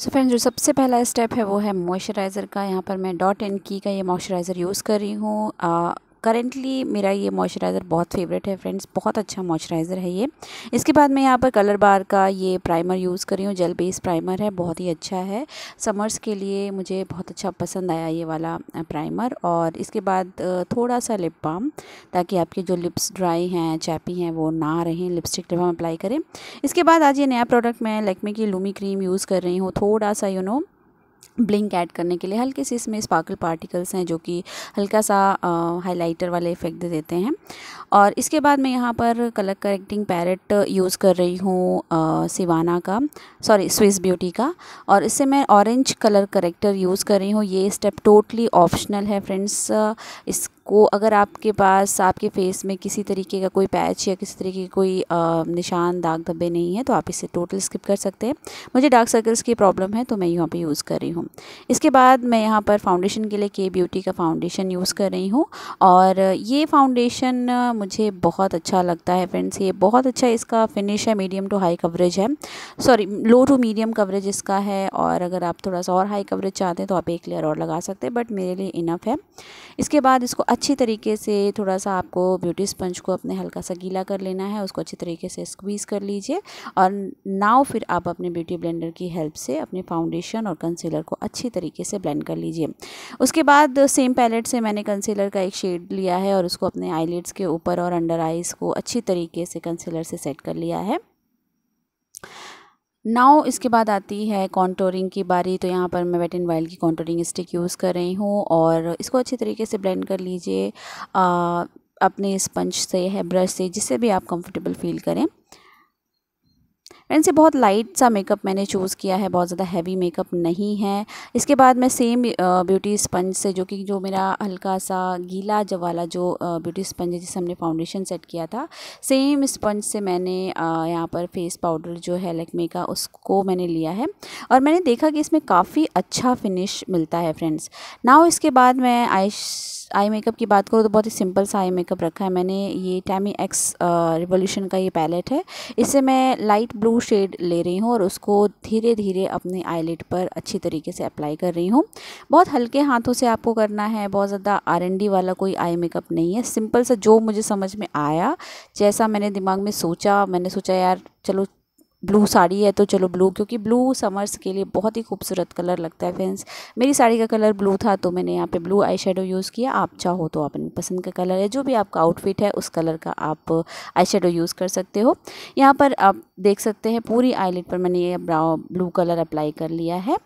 सो so friends जो सबसे पहला स्टेप है वो है मॉइस्चराइज़र का यहाँ पर मैं डॉट एंड की का ये मॉइस्चराइज़र यूज़ कर रही हूँ करेंटली मेरा ये मॉइस्चराइज़र बहुत फेवरेट है फ्रेंड्स बहुत अच्छा मॉइस्चराइज़र है ये इसके बाद मैं यहाँ पर कलर बार का ये प्राइमर यूज़ कर रही हूँ जेल बेस प्राइमर है बहुत ही अच्छा है समर्स के लिए मुझे बहुत अच्छा पसंद आया ये वाला प्राइमर और इसके बाद थोड़ा सा लिप बाम ताकि आपके जो लिप्स ड्राई हैं चैपी हैं वो ना रहें लिपस्टिक जब हम अप्लाई करें इसके बाद आज ये नया प्रोडक्ट मैं लेकमे की लूमी क्रीम यूज़ कर रही हूँ थोड़ा सा you you know know, blink add करने के लिए हल्के से इसमें स्पार्कल पार्टिकल्स हैं जो कि हल्का सा हाइलाइटर वाले इफ़ेक्ट दे देते हैं और इसके बाद मैं यहाँ पर कलर करेक्टिंग पैरेट यूज़ कर रही हूँ सिवाना का सॉरी स्विस ब्यूटी का और इससे मैं ऑरेंज कलर करेक्टर यूज़ कर रही हूँ ये स्टेप टोटली ऑप्शनल है फ्रेंड्स इस आपको अगर आपके पास आपके फेस में किसी तरीके का कोई पैच या किसी तरीके का कोई निशान दाग धब्बे नहीं है तो आप इसे टोटल स्किप कर सकते हैं मुझे डार्क सर्कल्स की प्रॉब्लम है तो मैं यहाँ पे यूज़ कर रही हूँ इसके बाद मैं यहाँ पर फाउंडेशन के लिए के ब्यूटी का फाउंडेशन यूज़ कर रही हूँ और ये फाउंडेशन मुझे बहुत अच्छा लगता है फ्रेंड्स ये बहुत अच्छा इसका फिनिश है मीडियम टू हाई कवरेज है sorry low to medium coverage इसका है और अगर आप थोड़ा सा और हाई कवरेज चाहते हैं तो आप एक लेयर और लगा सकते हैं बट मेरे लिए इनफ है इसके बाद इसको अच्छी तरीके से थोड़ा सा आपको ब्यूटी स्पंज को अपने हल्का सा गीला कर लेना है उसको अच्छी तरीके से स्क्वीज़ कर लीजिए और नाव फिर आप अपने ब्यूटी ब्लेंडर की हेल्प से अपने फाउंडेशन और कंसीलर को अच्छी तरीके से ब्लेंड कर लीजिए उसके बाद सेम पैलेट से मैंने कंसीलर का एक शेड लिया है और उसको अपने आईलेट्स के ऊपर और अंडर आइज़ को अच्छी तरीके से कंसीलर से सेट कर लिया है नाउ इसके बाद आती है कॉन्टोरिंग की बारी तो यहाँ पर मैं वेट एंड वाइल्ड की कॉन्टोरिंग स्टिक यूज़ कर रही हूँ और इसको अच्छे तरीके से ब्लेंड कर लीजिए अपने स्पंज से है ब्रश से जिससे भी आप कंफर्टेबल फील करें फ्रेंड्स ये बहुत लाइट सा मेकअप मैंने चूज़ किया है बहुत ज़्यादा हैवी मेकअप नहीं है इसके बाद मैं सेम ब्यूटी स्पंज से जो कि जो मेरा हल्का सा गीला जब वाला जो ब्यूटी स्पंज है जिससे हमने फाउंडेशन सेट किया था सेम स्पंज से मैंने यहाँ पर फेस पाउडर जो है लेकमे का उसको मैंने लिया है और मैंने देखा कि इसमें काफ़ी अच्छा फिनिश मिलता है फ्रेंड्स नाव इसके बाद मैं आई आई मेकअप की बात करूँ तो बहुत ही सिंपल सा आई मेकअप रखा है मैंने ये टैमी एक्स रिवोल्यूशन का ये पैलेट है इससे मैं लाइट ब्लू ब्लू शेड ले रही हूँ और उसको धीरे धीरे अपने आईलेट पर अच्छी तरीके से अप्लाई कर रही हूँ बहुत हल्के हाथों से आपको करना है बहुत ज़्यादा आर वाला कोई आई मेकअप नहीं है सिंपल सा जो मुझे समझ में आया जैसा मैंने दिमाग में सोचा मैंने सोचा यार चलो ब्लू साड़ी है तो चलो ब्लू क्योंकि ब्लू समर्स के लिए बहुत ही खूबसूरत कलर लगता है फ्रेंड्स मेरी साड़ी का कलर ब्लू था तो मैंने यहाँ पे ब्लू आई शेडो यूज़ किया आप चाहो तो अपनी पसंद का कलर है जो भी आपका आउटफिट है उस कलर का आप आई शेडो यूज़ कर सकते हो यहाँ पर आप देख सकते हैं पूरी आईलेट पर मैंने ये ब्लू कलर अप्लाई कर लिया है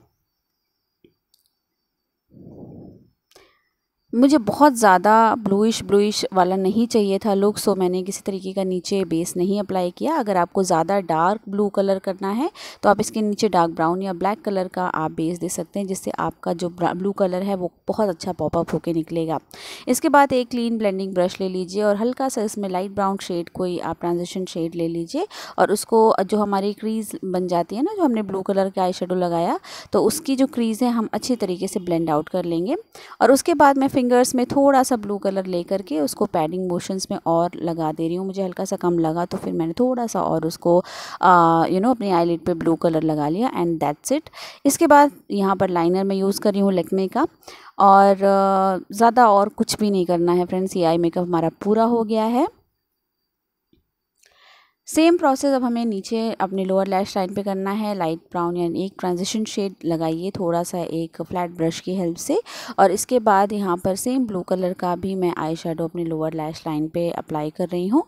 मुझे बहुत ज़्यादा ब्लूइश ब्लूइश वाला नहीं चाहिए था लुक सो मैंने किसी तरीके का नीचे बेस नहीं अप्लाई किया अगर आपको ज़्यादा डार्क ब्लू कलर करना है तो आप इसके नीचे डार्क ब्राउन या ब्लैक कलर का आप बेस दे सकते हैं जिससे आपका जो ब्लू कलर है वो बहुत अच्छा पॉपअप होकर निकलेगा इसके बाद एक क्लीन ब्लेंडिंग ब्रश ले लीजिए और हल्का सा इसमें लाइट ब्राउन शेड कोई आप ट्रांजिशन शेड ले लीजिए और उसको जो हमारी क्रीज़ बन जाती है ना जो हमने ब्लू कलर का आई लगाया तो उसकी जो क्रीज़ है हम अच्छे तरीके से ब्लेंड आउट कर लेंगे और उसके बाद मैं फिंगर्स में थोड़ा सा ब्लू कलर ले करके उसको पैडिंग मोशंस में और लगा दे रही हूँ मुझे हल्का सा कम लगा तो फिर मैंने थोड़ा सा और उसको यू नो अपनी आईलिड पे ब्लू कलर लगा लिया एंड दैट्स इट इसके बाद यहाँ पर लाइनर मैं यूज़ कर रही हूँ लेकमे का और ज़्यादा और कुछ भी नहीं करना है फ्रेंड्स ये आई मेकअप हमारा पूरा हो गया है सेम प्रोसेस अब हमें नीचे अपने लोअर लैश लाइन पे करना है लाइट ब्राउन यानी एक ट्रांजिशन शेड लगाइए थोड़ा सा एक फ्लैट ब्रश की हेल्प से और इसके बाद यहाँ पर सेम ब्लू कलर का भी मैं आई शेडो अपने लोअर लैश लाइन पे अप्लाई कर रही हूँ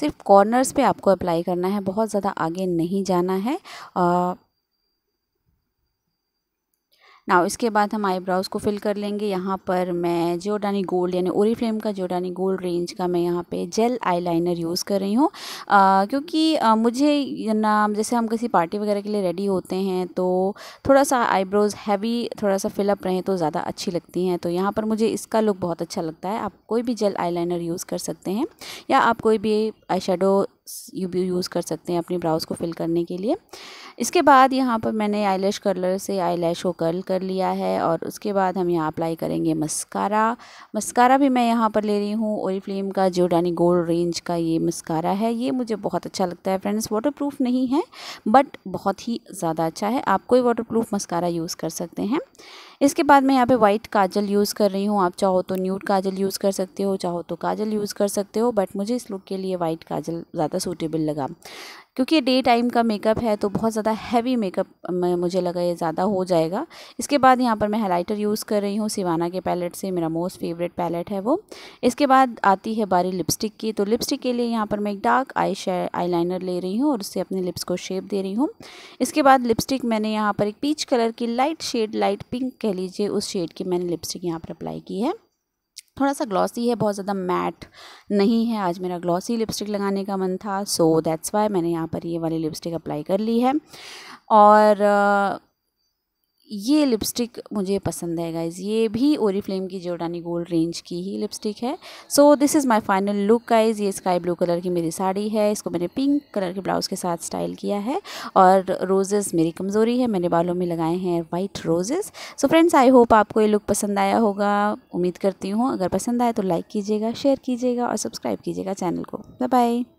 सिर्फ कॉर्नर्स पे आपको अप्लाई करना है बहुत ज़्यादा आगे नहीं जाना है आ, ना इसके बाद हम आईब्राउज़ को फिल कर लेंगे यहाँ पर मैं जियोडानी गोल्ड यानी ओरी फ्लेम का जियोडानी गोल्ड रेंज का मैं यहाँ पे जेल आईलाइनर यूज़ कर रही हूँ क्योंकि आ, मुझे ना जैसे हम किसी पार्टी वगैरह के लिए रेडी होते हैं तो थोड़ा सा आईब्रोज़ हैवी थोड़ा सा फिलअप रहें तो ज़्यादा अच्छी लगती हैं तो यहाँ पर मुझे इसका लुक बहुत अच्छा लगता है आप कोई भी जेल आई यूज़ कर सकते हैं या आप कोई भी आई यू भी यूज़ कर सकते हैं अपने ब्राउज़ को फिल करने के लिए इसके बाद यहाँ पर मैंने आई लैश कलर से आई लैश को कर्ल कर लिया है और उसके बाद हम यहाँ अप्लाई करेंगे मस्कारा मस्कारा भी मैं यहाँ पर ले रही हूँ और फ्लेम का डानी गोल्ड रेंज का ये मस्कारा है ये मुझे बहुत अच्छा लगता है फ्रेंड्स वाटर नहीं है बट बहुत ही ज़्यादा अच्छा है आप कोई वाटर मस्कारा यूज़ कर सकते हैं इसके बाद मैं यहाँ पे वाइट काजल यूज़ कर रही हूँ आप चाहो तो न्यूट काजल यूज़ कर सकते हो चाहो तो काजल यूज़ कर सकते हो बट मुझे इस लुक के लिए वाइट काजल ज़्यादा ज़्यादा सूटेबल लगा क्योंकि डे टाइम का मेकअप है तो बहुत ज़्यादा हैवी मेकअप मुझे लगा ये ज़्यादा हो जाएगा इसके बाद यहाँ पर मैं हाइलाइटर यूज़ कर रही हूँ सिवाना के पैलेट से मेरा मोस्ट फेवरेट पैलेट है वो इसके बाद आती है बारी लिपस्टिक की तो लिपस्टिक के लिए यहाँ पर मैं एक डार्क आई आईलाइनर ले रही हूँ और उससे अपने लिप्स को शेप दे रही हूँ इसके बाद लिपस्टिक मैंने यहाँ पर एक पीच कलर की लाइट शेड लाइट पिंक कह लीजिए उस शेड की मैंने लिपस्टिक यहाँ पर अप्लाई की है थोड़ा सा ग्लॉसी है बहुत ज़्यादा मैट नहीं है आज मेरा ग्लॉसी लिपस्टिक लगाने का मन था सो दैट्स वाई मैंने यहाँ पर ये वाली लिपस्टिक अप्लाई कर ली है और ये लिपस्टिक मुझे पसंद है गाइज़ ये भी ओरी फ्लेम की जोडानी गोल्ड रेंज की ही लिपस्टिक है so this is my final look guys ये स्काई ब्लू कलर की मेरी साड़ी है इसको मैंने पिंक कलर के ब्लाउज़ के साथ स्टाइल किया है और रोजेज़ मेरी कमज़ोरी है मैंने बालों में लगाए हैं white roses so friends I hope आपको ये लुक पसंद आया होगा उम्मीद करती हूँ अगर पसंद आए तो लाइक कीजिएगा शेयर कीजिएगा और सब्सक्राइब कीजिएगा चैनल को बाय बाय